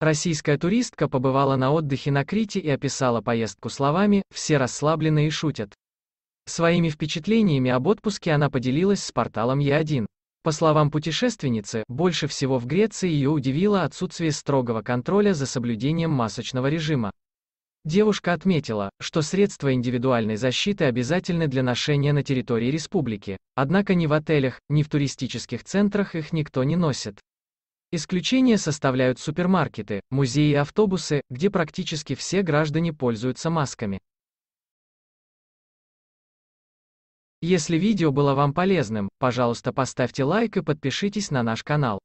Российская туристка побывала на отдыхе на Крите и описала поездку словами «все расслаблены и шутят». Своими впечатлениями об отпуске она поделилась с порталом Е1. По словам путешественницы, больше всего в Греции ее удивило отсутствие строгого контроля за соблюдением масочного режима. Девушка отметила, что средства индивидуальной защиты обязательны для ношения на территории республики, однако ни в отелях, ни в туристических центрах их никто не носит. Исключения составляют супермаркеты, музеи и автобусы, где практически все граждане пользуются масками. Если видео было вам полезным, пожалуйста поставьте лайк и подпишитесь на наш канал.